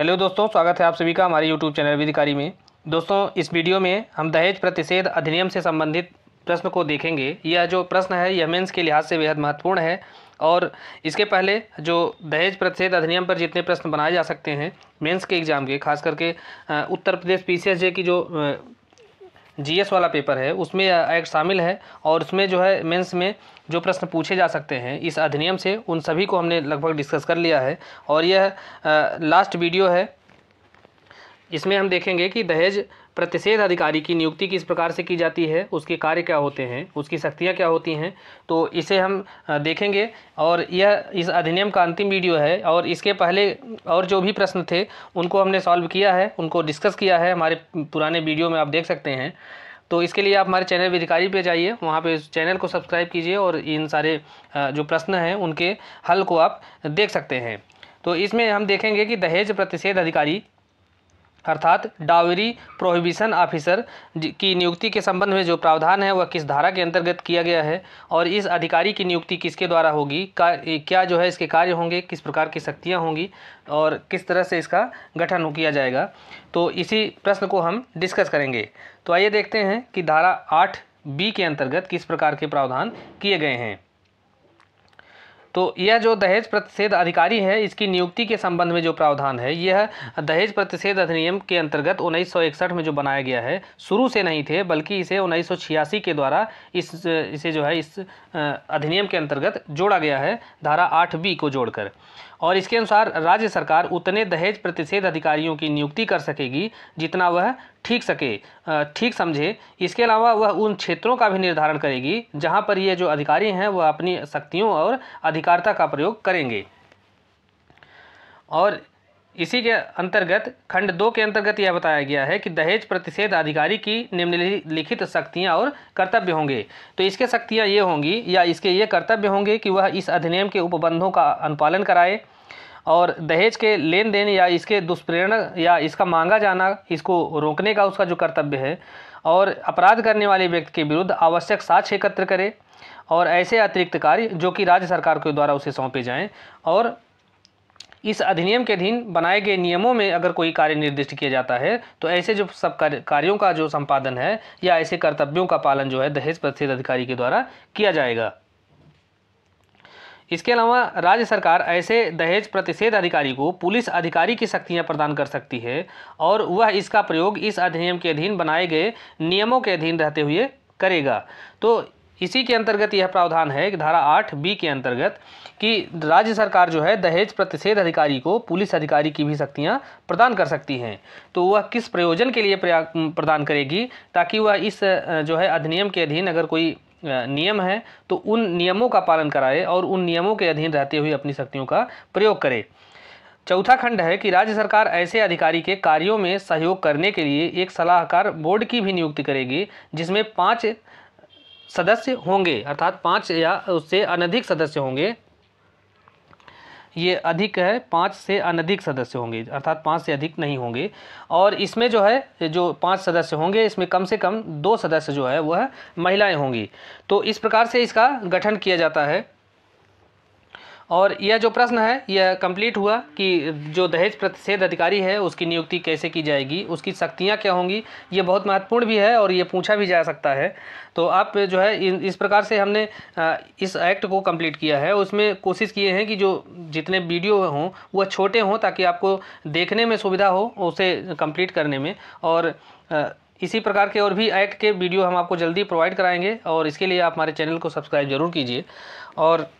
hello दोस्तों स्वागत है आप सभी का हमारे यूट्यूब चैनल विधिकारी में दोस्तों इस वीडियो में हम दहेज प्रतिषेध अधिनियम से संबंधित प्रश्न को देखेंगे यह जो प्रश्न है यह मेंस के लिहाज से बेहद महत्वपूर्ण है और इसके पहले जो दहेज प्रतिषेध अधिनियम पर जितने प्रश्न बनाए जा सकते हैं मेंस के एग्ज़ाम के खास करके उत्तर प्रदेश पी की जो जीएस वाला पेपर है उसमें एक्ट शामिल है और उसमें जो है मेंस में जो प्रश्न पूछे जा सकते हैं इस अधिनियम से उन सभी को हमने लगभग डिस्कस कर लिया है और यह लास्ट वीडियो है इसमें हम देखेंगे कि दहेज प्रतिषेध अधिकारी की नियुक्ति किस प्रकार से की जाती है उसके कार्य क्या होते हैं उसकी शक्तियाँ क्या होती हैं तो इसे हम देखेंगे और यह इस अधिनियम का अंतिम वीडियो है और इसके पहले और जो भी प्रश्न थे उनको हमने सॉल्व किया है उनको डिस्कस किया है हमारे पुराने वीडियो में आप देख सकते हैं तो इसके लिए आप हमारे चैनल विधिकारी पे जाइए वहाँ पे चैनल को सब्सक्राइब कीजिए और इन सारे जो प्रश्न हैं उनके हल को आप देख सकते हैं तो इसमें हम देखेंगे कि दहेज प्रतिषेध अधिकारी अर्थात डावरी प्रोहिबिशन ऑफिसर की नियुक्ति के संबंध में जो प्रावधान है वह किस धारा के अंतर्गत किया गया है और इस अधिकारी की नियुक्ति किसके द्वारा होगी का क्या जो है इसके कार्य होंगे किस प्रकार की शक्तियाँ होंगी और किस तरह से इसका गठन किया जाएगा तो इसी प्रश्न को हम डिस्कस करेंगे तो आइए देखते हैं कि धारा आठ बी के अंतर्गत किस प्रकार के प्रावधान किए गए हैं तो यह जो दहेज प्रतिषेध अधिकारी है इसकी नियुक्ति के संबंध में जो प्रावधान है यह दहेज प्रतिषेध अधिनियम के अंतर्गत उन्नीस में जो बनाया गया है शुरू से नहीं थे बल्कि इसे उन्नीस के द्वारा इस इसे जो है इस अधिनियम के अंतर्गत जोड़ा गया है धारा आठ बी को जोड़कर और इसके अनुसार राज्य सरकार उतने दहेज प्रतिषेध अधिकारियों की नियुक्ति कर सकेगी जितना वह ठीक सके ठीक समझे इसके अलावा वह उन क्षेत्रों का भी निर्धारण करेगी जहाँ पर ये जो अधिकारी हैं वह अपनी शक्तियों और अधिक अधिकारता का प्रयोग करेंगे और इसी के अंतर्गत खंड दो के अंतर्गत यह बताया गया है कि दहेज प्रतिषेध अधिकारी की निम्नलिखित शक्तियां और कर्तव्य होंगे तो इसके शक्तियां ये होंगी या इसके ये कर्तव्य होंगे कि वह इस अधिनियम के उपबंधों का अनुपालन कराए और दहेज के लेन देन या इसके दुष्प्रेरणा या इसका मांगा जाना इसको रोकने का उसका जो कर्तव्य है और अपराध करने वाले व्यक्ति के विरुद्ध आवश्यक साक्ष्य एकत्र करें और ऐसे अतिरिक्त कार्य जो कि राज्य सरकार के द्वारा उसे सौंपे जाएं और इस अधिनियम के अधीन बनाए गए नियमों में अगर कोई कार्य निर्दिष्ट किया जाता है तो ऐसे जो सब कार्यों का जो संपादन है या ऐसे कर्तव्यों का पालन जो है दहेज प्रतिषेध अधिकारी के द्वारा किया जाएगा इसके अलावा राज्य सरकार ऐसे दहेज प्रतिषेध अधिकारी को पुलिस अधिकारी की शक्तियां प्रदान कर सकती है और वह इसका प्रयोग इस अधिनियम के अधीन बनाए गए नियमों के अधीन रहते हुए करेगा तो इसी के अंतर्गत यह प्रावधान है कि धारा आठ बी के अंतर्गत कि राज्य सरकार जो है दहेज प्रतिषेध अधिकारी को पुलिस अधिकारी की भी शक्तियाँ प्रदान कर सकती हैं तो वह किस प्रयोजन के लिए प्रदान करेगी ताकि वह इस जो है अधिनियम के अधीन अगर कोई नियम हैं तो उन नियमों का पालन कराए और उन नियमों के अधीन रहते हुए अपनी शक्तियों का प्रयोग करे चौथा खंड है कि राज्य सरकार ऐसे अधिकारी के कार्यों में सहयोग करने के लिए एक सलाहकार बोर्ड की भी नियुक्ति करेगी जिसमें पाँच सदस्य होंगे अर्थात पाँच या उससे अनधिक सदस्य होंगे ये अधिक है पाँच से अनधिक सदस्य होंगे अर्थात पाँच से अधिक नहीं होंगे और इसमें जो है जो पाँच सदस्य होंगे इसमें कम से कम दो सदस्य जो है वह महिलाएँ होंगी तो इस प्रकार से इसका गठन किया जाता है और यह जो प्रश्न है यह कंप्लीट हुआ कि जो दहेज प्रतिषेध अधिकारी है उसकी नियुक्ति कैसे की जाएगी उसकी शक्तियाँ क्या होंगी ये बहुत महत्वपूर्ण भी है और ये पूछा भी जा सकता है तो आप जो है इस प्रकार से हमने इस एक्ट को कंप्लीट किया है उसमें कोशिश किए हैं कि जो जितने वीडियो हों वह छोटे हों ताकि आपको देखने में सुविधा हो उसे कम्प्लीट करने में और इसी प्रकार के और भी एक्ट के वीडियो हम आपको जल्दी प्रोवाइड कराएंगे और इसके लिए आप हमारे चैनल को सब्सक्राइब जरूर कीजिए और